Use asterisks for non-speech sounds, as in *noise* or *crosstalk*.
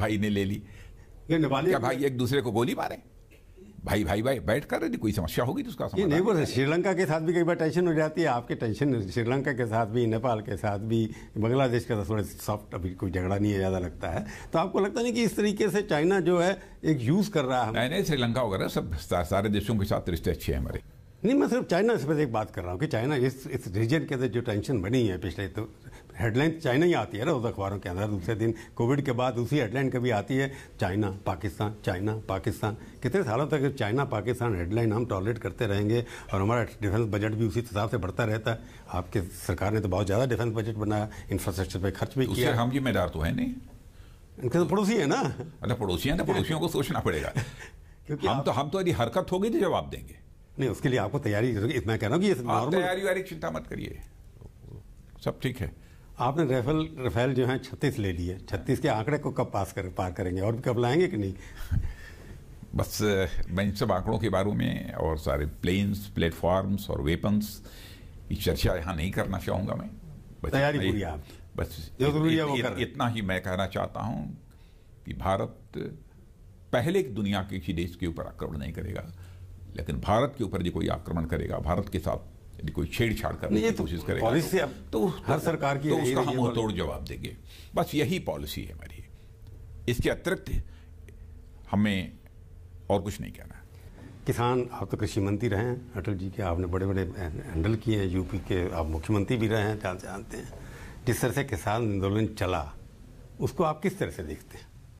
भाई ने ले ली नेपाली क्या भाई एक दूसरे को गोली मारे भाई भाई भाई बैठ कर रहे कोई समस्या होगी तो उसका ये नहीं बोल श्रीलंका के साथ भी कई बार टेंशन हो जाती है आपके टेंशन श्रीलंका के साथ भी नेपाल के साथ भी बांग्लादेश के साथ थोड़ा सॉफ्ट अभी कोई झगड़ा नहीं है ज़्यादा लगता है तो आपको लगता नहीं कि इस तरीके से चाइना जो है एक यूज़ कर रहा है नहीं नहीं श्रीलंका वगैरह सब सारे देशों के साथ रिश्ते अच्छे हैं हमारे नहीं मैं सिर्फ चाइना से एक बात कर रहा हूँ कि चाइना इस इस रीजन के अंदर जो टेंशन बनी है पिछले तो हेडलाइन चाइना ही आती है ना उस अखबारों के अंदर दूसरे दिन कोविड के बाद उसी हेडलाइन कभी आती है चाइना पाकिस्तान चाइना पाकिस्तान कितने सालों तक चाइना पाकिस्तान हेडलाइन हम टॉलरेट करते रहेंगे और हमारा डिफेंस बजट भी उसी हिसाब से बढ़ता रहता है आपके सरकार ने तो बहुत ज़्यादा डिफेंस बजट बनाया इंफ्रास्ट्रक्चर पर खर्च भी किया हम जिम्मेदार तो है नहीं इनके तो पड़ोसी है ना अरे पड़ोसी है ना तो पड़ोसियों को सोचना पड़ेगा *laughs* क्योंकि हम तो हम तो यदि हरकत होगी तो जवाब देंगे नहीं उसके लिए आपको तैयारी इतना कह रहा हूँ कि नॉर्मल तैयारी वाली चिंता मत करिए सब ठीक है आपने राफेल रफेल जो है छत्तीस ले लिए छत्तीस के आंकड़े को कब पास कर पार करेंगे और भी कब लाएंगे कि नहीं *laughs* बस मैं इन सब आंकड़ों के बारे में और सारे प्लेन्स प्लेटफॉर्म्स और वेपन्स की चर्चा यहाँ नहीं करना चाहूँगा मैं तैयारी पूरी आप बस जो जरूरी है वो कर इतना ही मैं कहना चाहता हूँ कि भारत पहले दुनिया के किसी देश के ऊपर आक्रमण नहीं करेगा लेकिन भारत के ऊपर यदि कोई आक्रमण करेगा भारत के साथ यदि कोई छेड़छाड़ करने की तो कोशिश तो करेगा पॉलिसी तो, तो हर सरकार की तो उसका हम तोड़ जवाब देंगे बस यही पॉलिसी है हमारी इसके अतिरिक्त हमें और कुछ नहीं कहना किसान आप तो कृषि मंत्री रहे हैं अटल जी के आपने बड़े बड़े हैंडल किए हैं यूपी के आप मुख्यमंत्री भी रहे हैं जानते हैं जिस तरह से किसान आंदोलन चला उसको आप किस तरह से देखते हैं